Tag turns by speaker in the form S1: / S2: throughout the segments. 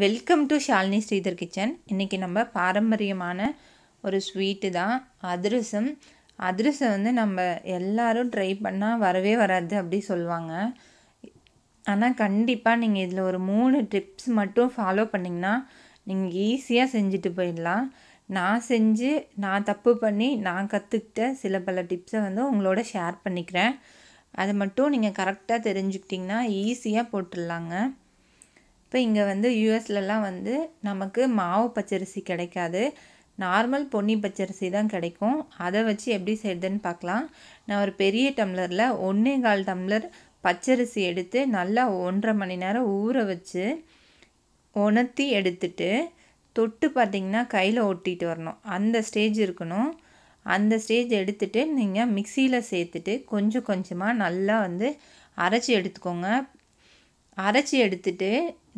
S1: welcome to Shalini Sridhar kitchen இன்றைக்கி நம்ம பாரம்பரியமான ஒரு ஸ்வீட்டு தான் அதிரசம் அதிரசம் வந்து நம்ம எல்லோரும் ட்ரை பண்ணால் வரவே வராது அப்படி சொல்லுவாங்க ஆனால் கண்டிப்பாக நீங்கள் இதில் ஒரு மூணு டிப்ஸ் மட்டும் ஃபாலோ பண்ணிங்கன்னா நீங்கள் ஈஸியாக செஞ்சுட்டு போயிடலாம் நான் செஞ்சு நான் தப்பு பண்ணி நான் கற்றுக்கிட்ட சில பல டிப்ஸை வந்து உங்களோட ஷேர் பண்ணிக்கிறேன் அதை மட்டும் நீங்கள் கரெக்டாக தெரிஞ்சுக்கிட்டிங்கன்னா ஈஸியாக போட்டுடலாங்க இப்போ இங்கே வந்து யூஎஸ்லலாம் வந்து நமக்கு மாவு பச்சரிசி கிடைக்காது நார்மல் பொன்னி பச்சரிசி தான் கிடைக்கும் அதை வச்சு எப்படி செய்யுதுன்னு பார்க்கலாம் நான் ஒரு பெரிய டம்ளரில் ஒன்றே கால் டம்ளர் பச்சரிசி எடுத்து நல்லா ஒன்றரை மணி நேரம் ஊற வச்சு உணர்த்தி எடுத்துட்டு தொட்டு பார்த்திங்கன்னா கையில் ஒட்டிட்டு வரணும் அந்த ஸ்டேஜ் இருக்கணும் அந்த ஸ்டேஜ் எடுத்துகிட்டு நீங்கள் மிக்சியில் சேர்த்துட்டு கொஞ்சம் கொஞ்சமாக நல்லா வந்து அரைச்சி எடுத்துக்கோங்க அரைச்சி எடுத்துட்டு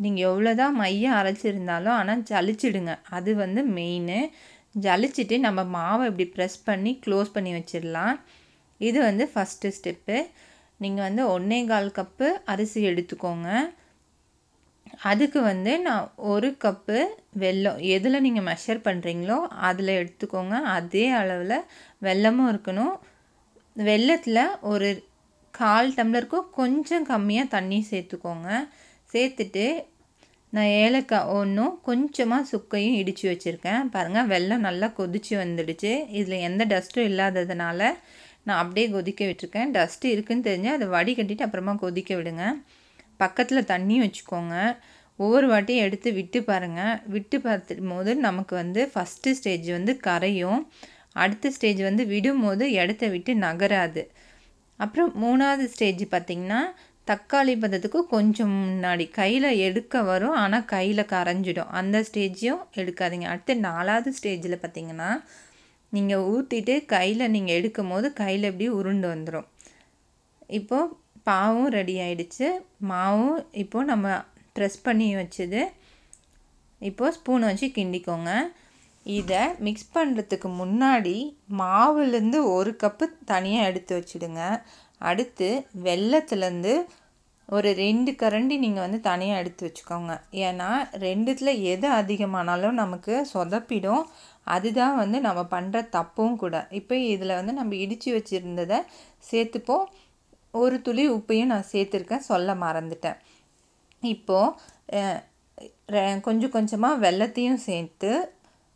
S1: நீங்கள் எவ்வளோ தான் மையம் அரைச்சிருந்தாலும் ஆனால் ஜலிச்சிடுங்க அது வந்து மெயினு ஜலிச்சுட்டு நம்ம மாவை இப்படி ப்ரெஸ் பண்ணி க்ளோஸ் பண்ணி வச்சிடலாம் இது வந்து ஃபஸ்ட்டு ஸ்டெப்பு நீங்கள் வந்து ஒன்றே கால் கப்பு அரிசி எடுத்துக்கோங்க அதுக்கு வந்து நான் ஒரு கப்பு வெல்லம் எதில் நீங்கள் மெஷர் பண்ணுறீங்களோ அதில் எடுத்துக்கோங்க அதே அளவில் வெல்லமும் இருக்கணும் வெல்லத்தில் ஒரு கால் டம்ளருக்கும் கொஞ்சம் கம்மியாக தண்ணி சேர்த்துக்கோங்க சேர்த்துட்டு நான் ஏலக்காய் ஒன்றும் கொஞ்சமாக சுக்கையும் இடித்து வச்சுருக்கேன் பாருங்கள் வெள்ளம் நல்லா கொதித்து வந்துடுச்சு இதில் எந்த டஸ்ட்டும் இல்லாததுனால நான் அப்படியே கொதிக்க விட்டுருக்கேன் டஸ்ட்டு இருக்குதுன்னு தெரிஞ்சால் அதை வடிகட்டிட்டு அப்புறமா கொதிக்க விடுங்க பக்கத்தில் தண்ணி வச்சுக்கோங்க ஒவ்வொரு வாட்டியும் எடுத்து விட்டு பாருங்கள் விட்டு பார்த்துடும் போது நமக்கு வந்து ஃபஸ்ட்டு ஸ்டேஜ் வந்து கரையும் அடுத்த ஸ்டேஜ் வந்து விடும்போது இடத்த விட்டு நகராது அப்புறம் மூணாவது ஸ்டேஜ் பார்த்திங்கன்னா தக்காளி பதத்துக்கு கொஞ்சம் முன்னாடி கையில் எடுக்க வரும் ஆனால் கையில் கரைஞ்சிடும் அந்த ஸ்டேஜையும் எடுக்காதீங்க அடுத்து நாலாவது ஸ்டேஜில் பார்த்திங்கன்னா நீங்கள் ஊற்றிட்டு கையில் நீங்கள் எடுக்கும் போது கையில் எப்படி உருண்டு வந்துடும் இப்போது பாவும் ரெடி ஆயிடுச்சு மாவும் இப்போது நம்ம ப்ரெஸ் பண்ணி வச்சது இப்போது ஸ்பூனை வச்சு கிண்டிக்கோங்க இதை மிக்ஸ் பண்ணுறதுக்கு முன்னாடி மாவுலேருந்து ஒரு கப்பு தனியாக எடுத்து வச்சுடுங்க அடுத்து வெள்ளத்துலேருந்து ஒரு ரெண்டு கரண்டி நீங்கள் வந்து தனியாக எடுத்து வச்சுக்கோங்க ஏன்னா ரெண்டுத்தில் எது அதிகமானாலும் நமக்கு சொதப்பிடும் அதுதான் வந்து நம்ம பண்ணுற தப்பும் கூட இப்போ இதில் வந்து நம்ம இடித்து வச்சுருந்ததை சேர்த்துப்போம் ஒரு துளி உப்பையும் நான் சேர்த்துருக்கேன் சொல்ல மறந்துட்டேன் இப்போது கொஞ்சம் கொஞ்சமாக வெள்ளத்தையும் சேர்த்து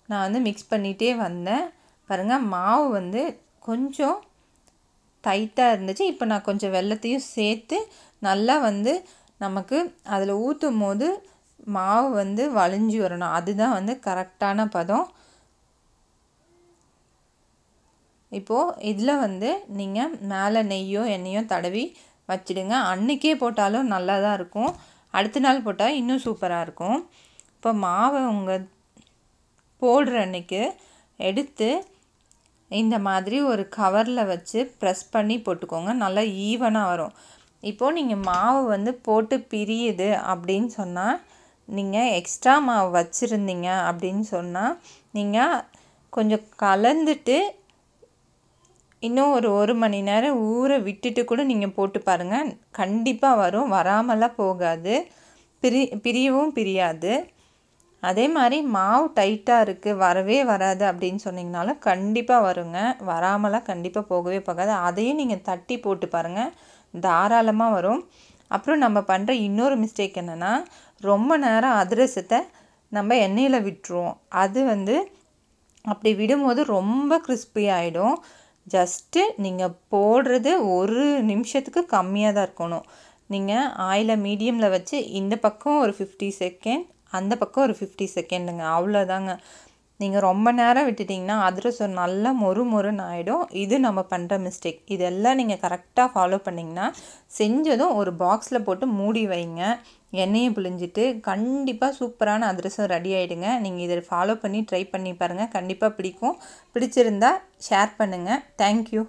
S1: நான் வந்து மிக்ஸ் பண்ணிகிட்டே வந்தேன் பாருங்கள் மாவு வந்து கொஞ்சம் டைட்டாக இருந்துச்சு இப்போ நான் கொஞ்சம் வெள்ளத்தையும் சேர்த்து நல்லா வந்து நமக்கு அதில் ஊற்றும் போது மாவு வந்து வளைஞ்சி வரணும் அதுதான் வந்து கரெக்டான பதம் இப்போது இதில் வந்து நீங்கள் மேலே நெய்யோ எண்ணெயோ தடவி வச்சுடுங்க அன்றைக்கே போட்டாலும் நல்லா தான் இருக்கும் அடுத்த நாள் போட்டால் இன்னும் சூப்பராக இருக்கும் இப்போ மாவை உங்கள் போடுற அன்னைக்கு எடுத்து இந்த மாதிரி ஒரு கவரில் வச்சு ப்ரெஸ் பண்ணி போட்டுக்கோங்க நல்லா ஈவனாக வரும் இப்போது நீங்கள் மாவு வந்து போட்டு பிரியுது அப்படின்னு சொன்னால் நீங்கள் எக்ஸ்ட்ரா மாவு வச்சுருந்தீங்க அப்படின்னு சொன்னால் நீங்கள் கொஞ்சம் கலந்துட்டு இன்னும் ஒரு ஒரு மணி நேரம் ஊற விட்டுட்டு கூட நீங்கள் போட்டு பாருங்கள் கண்டிப்பாக வரும் வராமலாம் போகாது பிரி பிரியவும் பிரியாது அதே மாதிரி மாவு டைட்டாக இருக்குது வரவே வராது அப்படின்னு சொன்னிங்கனாலும் கண்டிப்பாக வருங்க வராமலாம் கண்டிப்பாக போகவே போகாது அதையும் நீங்கள் தட்டி போட்டு பாருங்கள் தாராளமாக வரும் அப்புறம் நம்ம பண்ணுற இன்னொரு மிஸ்டேக் என்னென்னா ரொம்ப நேரம் அதிரசத்தை நம்ம எண்ணெயில் விட்டுருவோம் அது வந்து அப்படி விடும்போது ரொம்ப கிறிஸ்பி ஆகிடும் ஜஸ்ட்டு நீங்கள் போடுறது ஒரு நிமிஷத்துக்கு கம்மியாக தான் இருக்கணும் நீங்கள் ஆயிலை மீடியமில் வச்சு இந்த பக்கம் ஒரு ஃபிஃப்டி செகண்ட் அந்த பக்கம் ஒரு ஃபிஃப்டி செகண்டுங்க அவ்வளோதாங்க நீங்கள் ரொம்ப நேரம் விட்டுட்டிங்கன்னா அதிரசம் நல்லா மொறு மொறுன்னு ஆகிடும் இது நம்ம பண்ணுற மிஸ்டேக் இதெல்லாம் நீங்கள் கரெக்டாக ஃபாலோ பண்ணிங்கன்னா செஞ்சதும் ஒரு பாக்ஸில் போட்டு மூடி வைங்க எண்ணெயை புழிஞ்சிட்டு கண்டிப்பாக சூப்பரான அதிரசம் ரெடி ஆகிடுங்க நீங்கள் இதை ஃபாலோ பண்ணி ட்ரை பண்ணி பாருங்கள் கண்டிப்பாக பிடிக்கும் பிடிச்சிருந்தா ஷேர் பண்ணுங்கள் தேங்க்யூ